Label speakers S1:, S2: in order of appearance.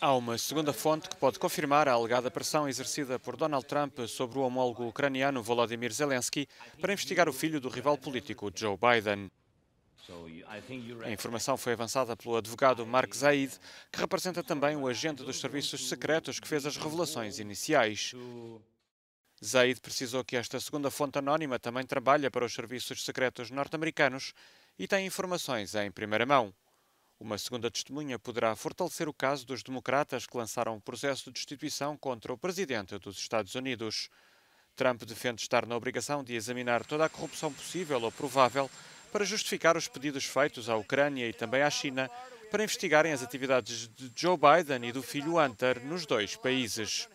S1: Há uma segunda fonte que pode confirmar a alegada pressão exercida por Donald Trump sobre o homólogo ucraniano Volodymyr Zelensky para investigar o filho do rival político Joe Biden. A informação foi avançada pelo advogado Mark Zaid, que representa também o agente dos serviços secretos que fez as revelações iniciais. Zaid precisou que esta segunda fonte anónima também trabalha para os serviços secretos norte-americanos e tem informações em primeira mão. Uma segunda testemunha poderá fortalecer o caso dos democratas que lançaram o um processo de destituição contra o presidente dos Estados Unidos. Trump defende estar na obrigação de examinar toda a corrupção possível ou provável para justificar os pedidos feitos à Ucrânia e também à China para investigarem as atividades de Joe Biden e do filho Hunter nos dois países.